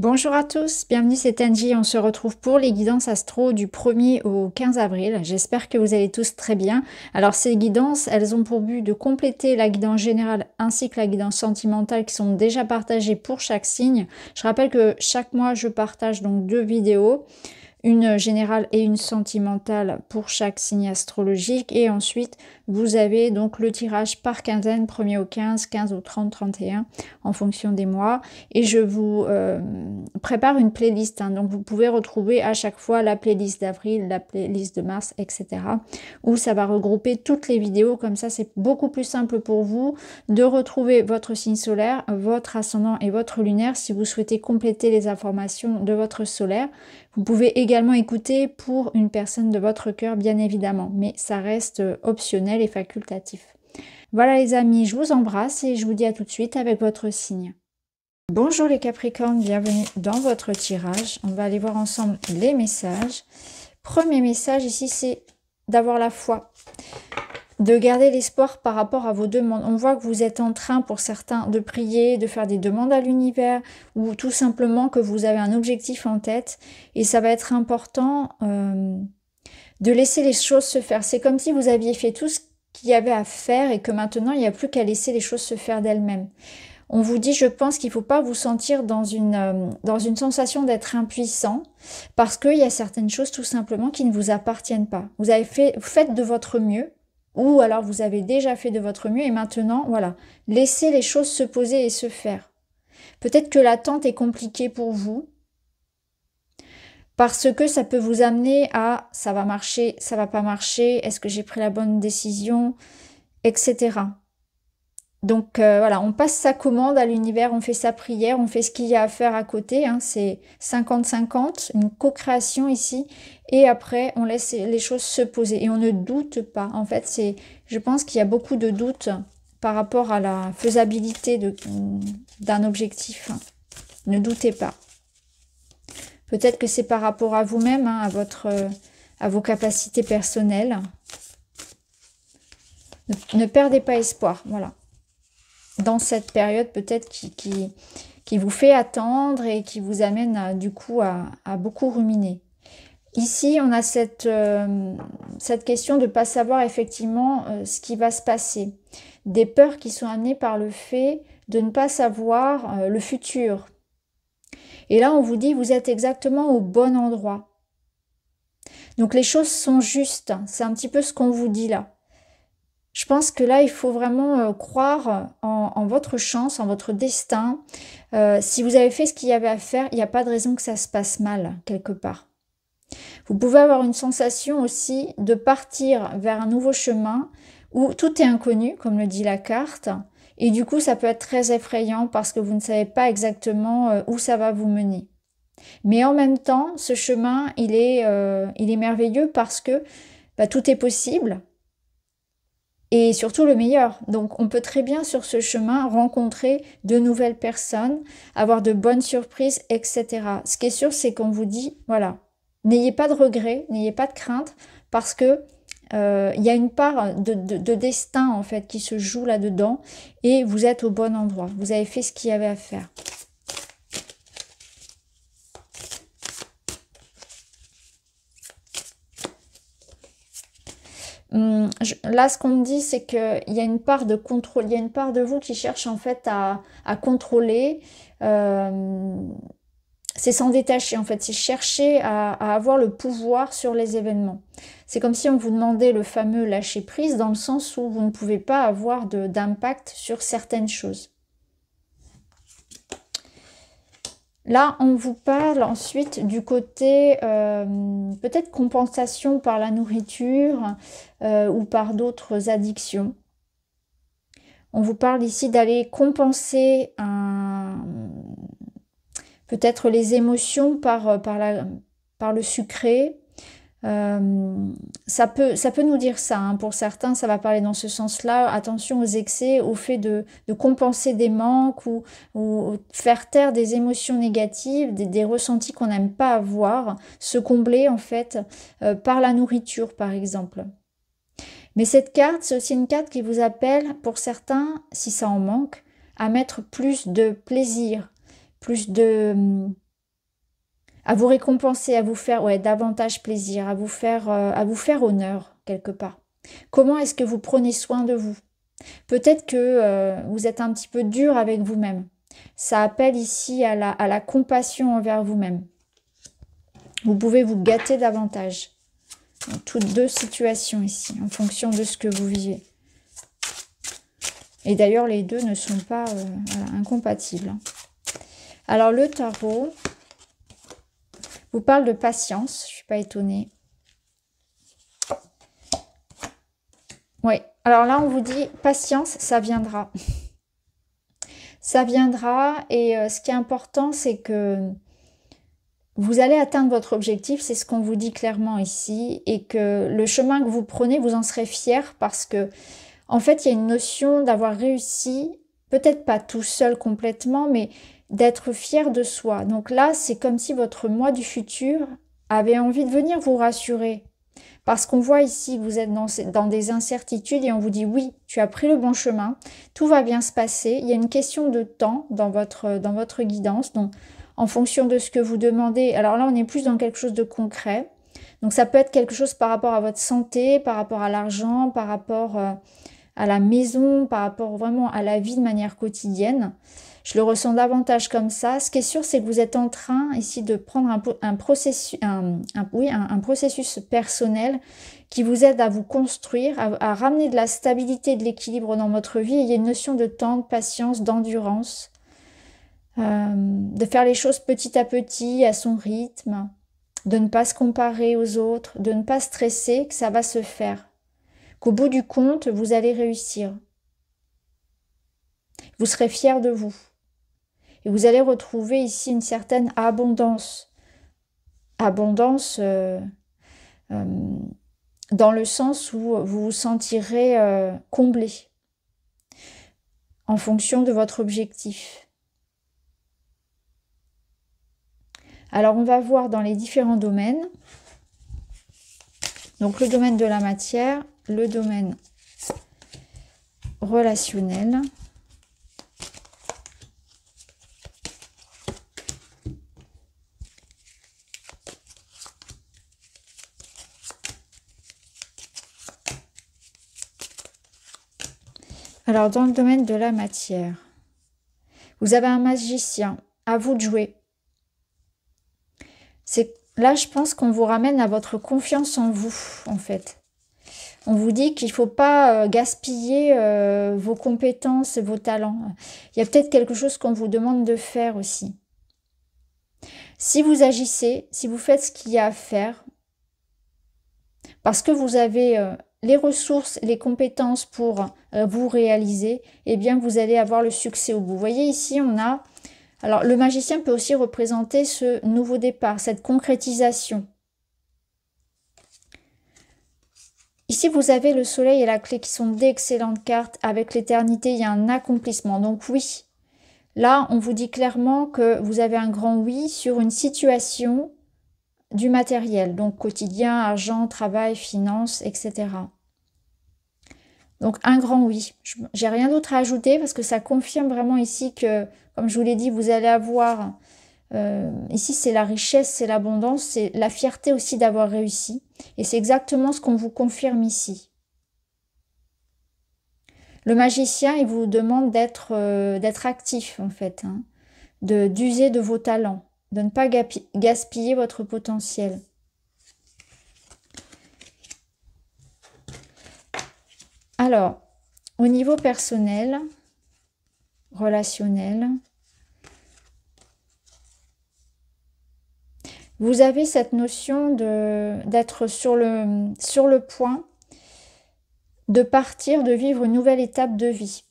Bonjour à tous, bienvenue c'est Angie, on se retrouve pour les guidances astro du 1er au 15 avril. J'espère que vous allez tous très bien. Alors ces guidances, elles ont pour but de compléter la guidance générale ainsi que la guidance sentimentale qui sont déjà partagées pour chaque signe. Je rappelle que chaque mois je partage donc deux vidéos une générale et une sentimentale pour chaque signe astrologique. Et ensuite, vous avez donc le tirage par quinzaine, premier au 15, 15 au 30, 31, en fonction des mois. Et je vous euh, prépare une playlist. Hein. donc, vous pouvez retrouver à chaque fois la playlist d'avril, la playlist de mars, etc. Où ça va regrouper toutes les vidéos. Comme ça, c'est beaucoup plus simple pour vous de retrouver votre signe solaire, votre ascendant et votre lunaire si vous souhaitez compléter les informations de votre solaire. Vous pouvez également également écouter pour une personne de votre cœur, bien évidemment, mais ça reste euh, optionnel et facultatif. Voilà les amis, je vous embrasse et je vous dis à tout de suite avec votre signe. Bonjour les Capricornes, bienvenue dans votre tirage. On va aller voir ensemble les messages. Premier message ici, c'est d'avoir la foi de garder l'espoir par rapport à vos demandes. On voit que vous êtes en train pour certains de prier, de faire des demandes à l'univers ou tout simplement que vous avez un objectif en tête et ça va être important euh, de laisser les choses se faire. C'est comme si vous aviez fait tout ce qu'il y avait à faire et que maintenant il n'y a plus qu'à laisser les choses se faire d'elles-mêmes. On vous dit, je pense qu'il ne faut pas vous sentir dans une, euh, dans une sensation d'être impuissant parce qu'il y a certaines choses tout simplement qui ne vous appartiennent pas. Vous avez fait, vous faites de votre mieux, ou alors vous avez déjà fait de votre mieux et maintenant, voilà, laissez les choses se poser et se faire. Peut-être que l'attente est compliquée pour vous parce que ça peut vous amener à ça va marcher, ça va pas marcher, est-ce que j'ai pris la bonne décision, etc. Donc euh, voilà, on passe sa commande à l'univers, on fait sa prière, on fait ce qu'il y a à faire à côté. Hein, c'est 50-50, une co-création ici. Et après, on laisse les choses se poser et on ne doute pas. En fait, c'est, je pense qu'il y a beaucoup de doutes par rapport à la faisabilité d'un objectif. Hein. Ne doutez pas. Peut-être que c'est par rapport à vous-même, hein, à, votre, à vos capacités personnelles. Ne, ne perdez pas espoir. Voilà dans cette période peut-être qui, qui, qui, vous fait attendre et qui vous amène euh, du coup à, beaucoup ruminer. Ici, on a cette, euh, cette question de ne pas savoir effectivement euh, ce qui va se passer. Des peurs qui sont amenées par le fait de ne pas savoir le futur. Et là, on vous dit, vous êtes exactement au bon endroit. Donc les choses sont justes. C'est un petit peu ce qu'on vous dit là. Je pense que là, il faut vraiment euh, croire en, votre chance, en votre destin. Euh, si vous avez fait ce qu'il y avait à faire, il n'y a pas de raison que ça se passe mal quelque part. Vous pouvez avoir une sensation aussi de partir vers un nouveau chemin où tout est inconnu, comme le dit la carte. Et du coup, ça peut être très effrayant parce que vous ne savez pas exactement euh, où ça va vous mener. Mais en même temps, ce chemin, il est, il est merveilleux parce que bah, tout est possible, et surtout le meilleur. Donc on peut très bien sur ce chemin rencontrer de nouvelles personnes, avoir de bonnes surprises, etc. Ce qui est sûr, c'est qu'on vous dit, voilà, n'ayez pas de regrets, n'ayez pas de crainte, parce que euh, il y a une part de, de, destin en fait qui se joue là-dedans et vous êtes au bon endroit. Vous avez fait ce qu'il y avait à faire. Hum, là, ce qu'on me dit, c'est qu'il y a une part de contrôle, il y a une part de vous qui cherche en fait à, contrôler. Euh, c'est s'en détacher en fait, c'est chercher à, avoir le pouvoir sur les événements. C'est comme si on vous demandait le fameux lâcher prise dans le sens où vous ne pouvez pas avoir d'impact sur certaines choses. Là, on vous parle ensuite du côté euh, peut-être compensation par la nourriture euh, ou par d'autres addictions. On vous parle ici d'aller compenser peut-être les émotions par euh, le sucré, euh, ça, peut, ça peut nous dire ça. Hein. Pour certains, ça va parler dans ce sens-là. Attention aux excès, au fait de, compenser des manques ou, ou, faire taire des émotions négatives, des, ressentis qu'on n'aime pas avoir, se combler en fait euh, par la nourriture, par exemple. Mais cette carte, c'est aussi une carte qui vous appelle, pour certains, si ça en manque, à mettre plus de plaisir, plus de... Hum, à vous récompenser, à vous faire davantage plaisir, à vous faire, euh, à vous faire honneur quelque part. Comment est-ce que vous prenez soin de vous Peut-être que euh, vous êtes un petit peu dur avec vous-même. Ça appelle ici à la, compassion envers vous-même. Vous pouvez vous gâter davantage. Dans toutes deux situations ici, en fonction de ce que vous vivez. Et d'ailleurs, les deux ne sont pas euh, incompatibles. Alors, le tarot, vous parle de patience, je ne suis pas étonnée. Oui, alors là, on vous dit patience, ça viendra. ça viendra et euh, ce qui est important, c'est que vous allez atteindre votre objectif, c'est ce qu'on vous dit clairement ici, et que le chemin que vous prenez, vous en serez fier parce que, en fait, il y a une notion d'avoir réussi, peut-être pas tout seul complètement, mais d'être fier de soi. Donc là, c'est comme si votre moi du futur avait envie de venir vous rassurer. Parce qu'on voit ici vous êtes dans, des incertitudes et on vous dit oui, tu as pris le bon chemin, tout va bien se passer. Il y a une question de temps dans votre, dans votre guidance. Donc, en fonction de ce que vous demandez, alors là, on est plus dans quelque chose de concret. Donc, ça peut être quelque chose par rapport à votre santé, par rapport à l'argent, par rapport euh, à la maison, par rapport vraiment à la vie de manière quotidienne. Je le ressens davantage comme ça. Ce qui est sûr, c'est que vous êtes en train ici de prendre un, processus, processus personnel qui vous aide à vous construire, à, ramener de la stabilité, de l'équilibre dans votre vie. il y a une notion de temps, de patience, d'endurance, euh, de faire les choses petit à petit, à son rythme, de ne pas se comparer aux autres, de ne pas stresser que ça va se faire, qu'au bout du compte, vous allez réussir. Vous serez fier de vous. Et vous allez retrouver ici une certaine abondance. Abondance euh, euh, dans le sens où vous vous sentirez euh, comblé en fonction de votre objectif. Alors on va voir dans les différents domaines. Donc le domaine de la matière, le domaine relationnel, Alors, dans le domaine de la matière, vous avez un magicien, à vous de jouer. C'est là, je pense qu'on vous ramène à votre confiance en vous, en fait. On vous dit qu'il ne faut pas euh, gaspiller euh, vos compétences, vos talents. Il y a peut-être quelque chose qu'on vous demande de faire aussi. Si vous agissez, si vous faites ce qu'il y a à faire, parce que vous avez euh, les ressources, les compétences pour euh, vous réaliser, et eh bien vous allez avoir le succès au bout. Vous voyez ici, on a... Alors le magicien peut aussi représenter ce nouveau départ, cette concrétisation. Ici, vous avez le soleil et la clé qui sont d'excellentes cartes. Avec l'éternité, il y a un accomplissement. Donc oui, là, on vous dit clairement que vous avez un grand oui sur une situation du matériel, donc quotidien, argent, travail, finances, etc. Donc un grand oui. J'ai rien d'autre à ajouter parce que ça confirme vraiment ici que, comme je vous l'ai dit, vous allez avoir, euh, ici c'est la richesse, c'est l'abondance, c'est la fierté aussi d'avoir réussi. Et c'est exactement ce qu'on vous confirme ici. Le magicien, il vous demande d'être euh, actif en fait, hein, d'user de vos talents de ne pas gaspiller votre potentiel. Alors, au niveau personnel, relationnel, vous avez cette notion d'être sur le, sur le point de partir, de vivre une nouvelle étape de vie.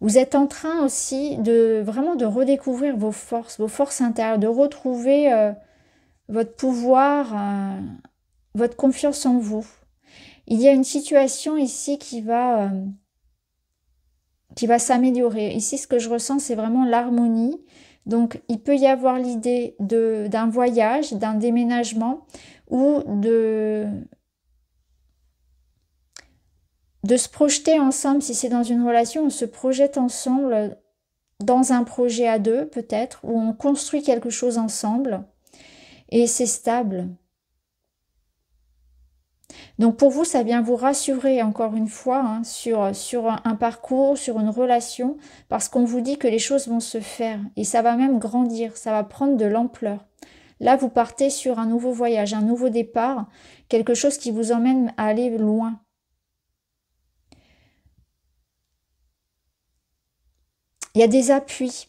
Vous êtes en train aussi de vraiment de redécouvrir vos forces, vos forces intérieures, de retrouver euh, votre pouvoir, euh, votre confiance en vous. Il y a une situation ici qui va, euh, qui va s'améliorer. Ici, ce que je ressens, c'est vraiment l'harmonie. Donc, il peut y avoir l'idée d'un voyage, d'un déménagement ou de, de se projeter ensemble, si c'est dans une relation, on se projette ensemble dans un projet à deux peut-être, où on construit quelque chose ensemble et c'est stable. Donc pour vous, ça vient vous rassurer encore une fois hein, sur, sur un parcours, sur une relation, parce qu'on vous dit que les choses vont se faire et ça va même grandir, ça va prendre de l'ampleur. Là, vous partez sur un nouveau voyage, un nouveau départ, quelque chose qui vous emmène à aller loin. Il y a des appuis.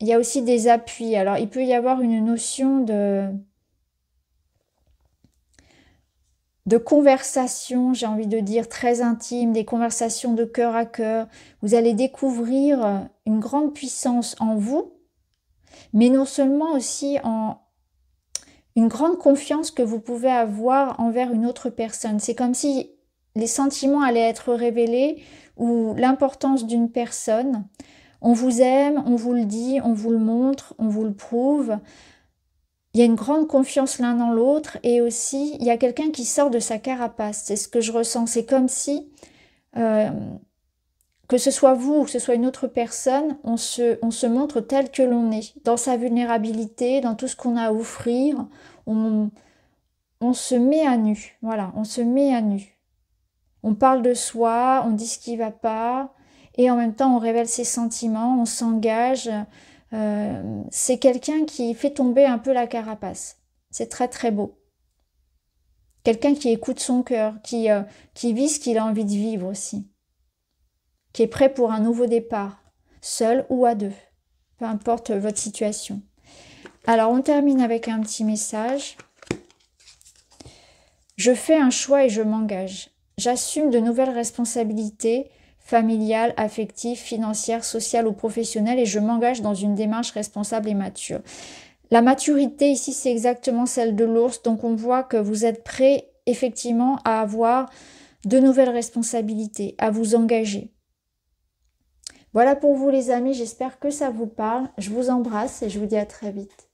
Il y a aussi des appuis. Alors, il peut y avoir une notion de, de conversation, j'ai envie de dire, très intime, des conversations de cœur à cœur. Vous allez découvrir une grande puissance en vous, mais non seulement aussi en une grande confiance que vous pouvez avoir envers une autre personne. C'est comme si les sentiments allaient être révélés ou l'importance d'une personne on vous aime, on vous le dit, on vous le montre, on vous le prouve. Il y a une grande confiance l'un dans l'autre et aussi il y a quelqu'un qui sort de sa carapace. C'est ce que je ressens. C'est comme si, euh, que ce soit vous ou que ce soit une autre personne, on se, on se montre tel que l'on est, dans sa vulnérabilité, dans tout ce qu'on a à offrir. On, se met à nu. Voilà, on se met à nu. On parle de soi, on dit ce qui ne va pas, et en même temps on révèle ses sentiments, on s'engage. Euh, c'est quelqu'un qui fait tomber un peu la carapace. C'est très très beau. Quelqu'un qui écoute son cœur, qui, euh, qui vit ce qu'il a envie de vivre aussi, qui est prêt pour un nouveau départ, seul ou à deux, peu importe votre situation. Alors on termine avec un petit message. Je fais un choix et je m'engage. J'assume de nouvelles responsabilités familiale, affective, financière, sociale ou professionnelle et je m'engage dans une démarche responsable et mature. La maturité ici, c'est exactement celle de l'ours, donc on voit que vous êtes prêt effectivement à avoir de nouvelles responsabilités, à vous engager. Voilà pour vous les amis, j'espère que ça vous parle. Je vous embrasse et je vous dis à très vite.